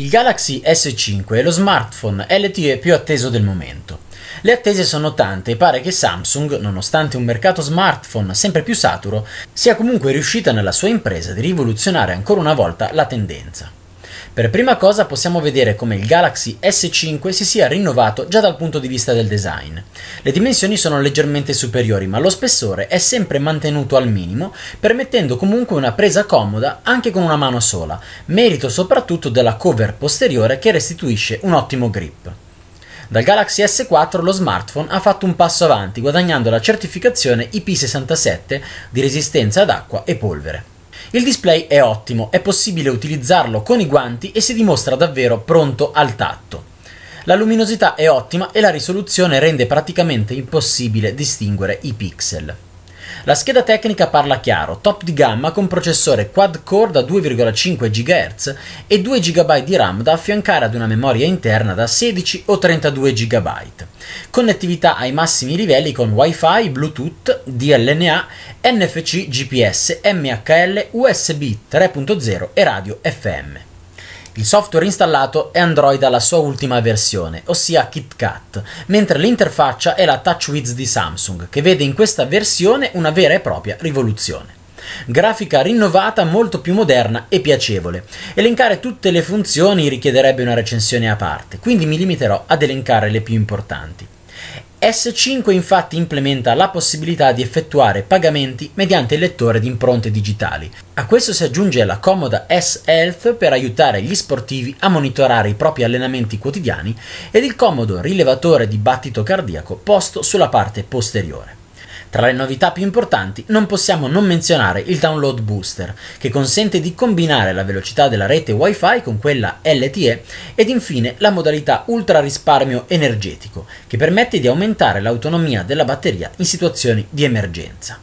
Il Galaxy S5 è lo smartphone LTE più atteso del momento. Le attese sono tante e pare che Samsung, nonostante un mercato smartphone sempre più saturo, sia comunque riuscita nella sua impresa di rivoluzionare ancora una volta la tendenza. Per prima cosa possiamo vedere come il Galaxy S5 si sia rinnovato già dal punto di vista del design. Le dimensioni sono leggermente superiori, ma lo spessore è sempre mantenuto al minimo, permettendo comunque una presa comoda anche con una mano sola, merito soprattutto della cover posteriore che restituisce un ottimo grip. Dal Galaxy S4 lo smartphone ha fatto un passo avanti guadagnando la certificazione IP67 di resistenza ad acqua e polvere. Il display è ottimo, è possibile utilizzarlo con i guanti e si dimostra davvero pronto al tatto. La luminosità è ottima e la risoluzione rende praticamente impossibile distinguere i pixel. La scheda tecnica parla chiaro, top di gamma con processore quad-core da 2,5 GHz e 2 GB di RAM da affiancare ad una memoria interna da 16 o 32 GB. Connettività ai massimi livelli con Wi-Fi, Bluetooth, DLNA, NFC, GPS, MHL, USB 3.0 e radio FM. Il software installato è Android alla sua ultima versione, ossia KitKat, mentre l'interfaccia è la TouchWiz di Samsung, che vede in questa versione una vera e propria rivoluzione grafica rinnovata molto più moderna e piacevole. Elencare tutte le funzioni richiederebbe una recensione a parte, quindi mi limiterò ad elencare le più importanti. S5 infatti implementa la possibilità di effettuare pagamenti mediante il lettore di impronte digitali. A questo si aggiunge la comoda S-Health per aiutare gli sportivi a monitorare i propri allenamenti quotidiani ed il comodo rilevatore di battito cardiaco posto sulla parte posteriore. Tra le novità più importanti non possiamo non menzionare il Download Booster, che consente di combinare la velocità della rete WiFi con quella LTE ed infine la modalità ultra risparmio energetico, che permette di aumentare l'autonomia della batteria in situazioni di emergenza.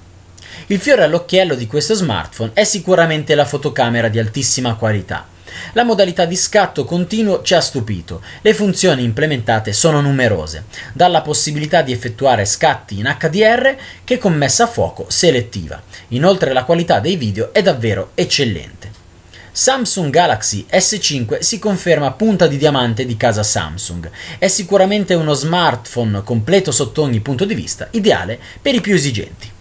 Il fiore all'occhiello di questo smartphone è sicuramente la fotocamera di altissima qualità la modalità di scatto continuo ci ha stupito. Le funzioni implementate sono numerose, dalla possibilità di effettuare scatti in HDR che con messa a fuoco selettiva. Inoltre la qualità dei video è davvero eccellente. Samsung Galaxy S5 si conferma punta di diamante di casa Samsung. È sicuramente uno smartphone completo sotto ogni punto di vista, ideale per i più esigenti.